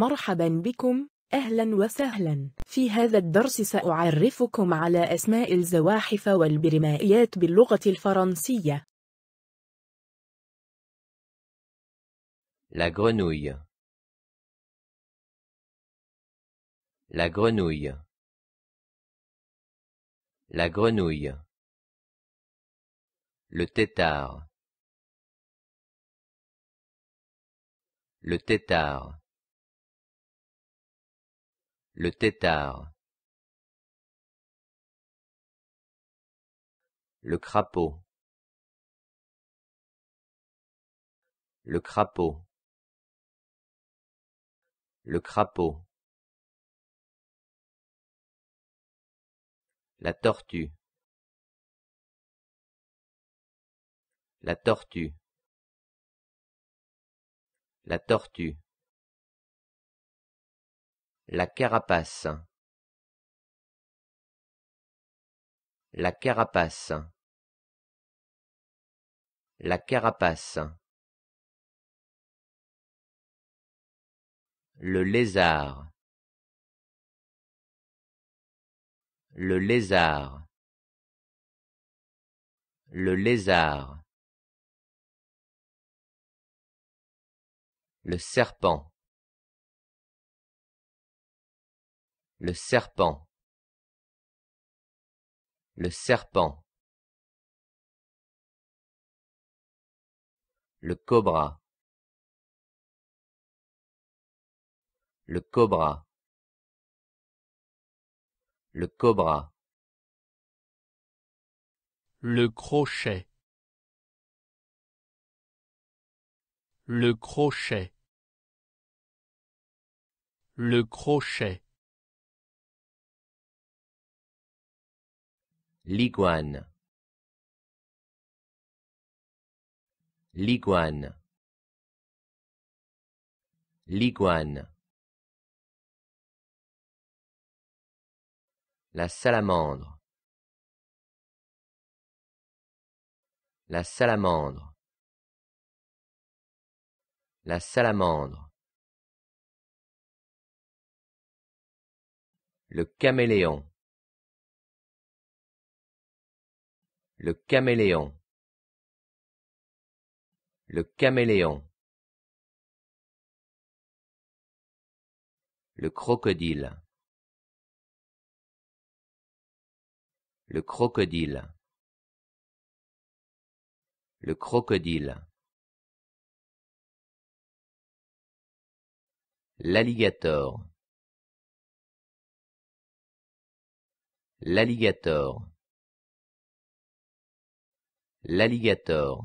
مرحبا بكم أهلا وسهلا في هذا الدرس سأعرفكم على أسماء الزواحف والبرمائيات باللغة الفرنسية La grenouille La grenouille La grenouille Le tétard Le tétard Le tétard. Le crapaud. Le crapaud. Le crapaud. La tortue. La tortue. La tortue. La carapace. La carapace. La carapace. Le lézard. Le lézard. Le lézard. Le serpent. Le serpent Le serpent Le cobra Le cobra Le cobra Le crochet Le crochet le crochet L'iguane. L'iguane. L'iguane. La salamandre. La salamandre. La salamandre. Le caméléon. Le caméléon. Le caméléon. Le crocodile. Le crocodile. Le crocodile. L'alligator. L'alligator l'alligator